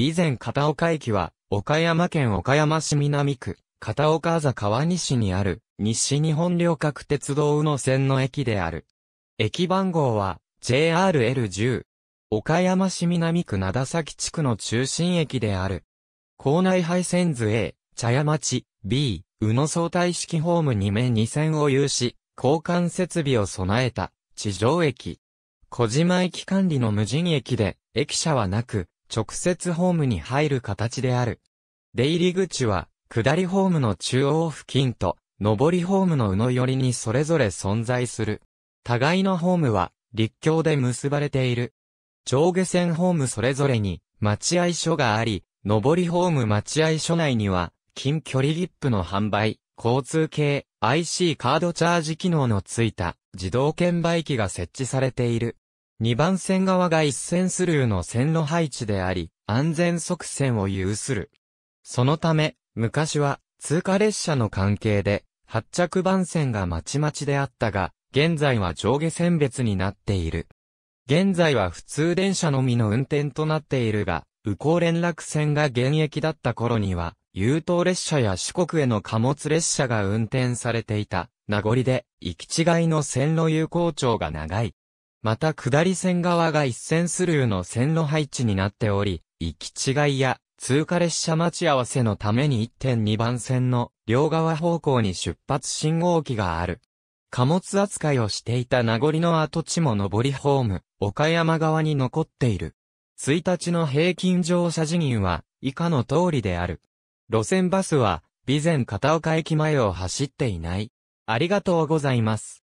備前片岡駅は、岡山県岡山市南区、片岡座川西にある、西日本旅客鉄道宇野線の駅である。駅番号は、JRL10。岡山市南区灘崎地区の中心駅である。校内配線図 A、茶屋町、B、宇野相対式ホーム2面2線を有し、交換設備を備えた、地上駅。小島駅管理の無人駅で、駅舎はなく、直接ホームに入る形である。出入り口は、下りホームの中央付近と、上りホームの宇の寄りにそれぞれ存在する。互いのホームは、立橋で結ばれている。上下線ホームそれぞれに、待合所があり、上りホーム待合所内には、近距離ップの販売、交通系、IC カードチャージ機能のついた、自動券売機が設置されている。2番線側が一線スルーの線路配置であり、安全側線を有する。そのため、昔は通過列車の関係で、発着番線がまちまちであったが、現在は上下線別になっている。現在は普通電車のみの運転となっているが、宇高連絡線が現役だった頃には、優等列車や四国への貨物列車が運転されていた、名残で、行き違いの線路有効長が長い。また下り線側が一線スルーの線路配置になっており、行き違いや通過列車待ち合わせのために1.2番線の両側方向に出発信号機がある。貨物扱いをしていた名残の跡地も上りホーム、岡山側に残っている。1日の平均乗車人員は以下の通りである。路線バスは備前片岡駅前を走っていない。ありがとうございます。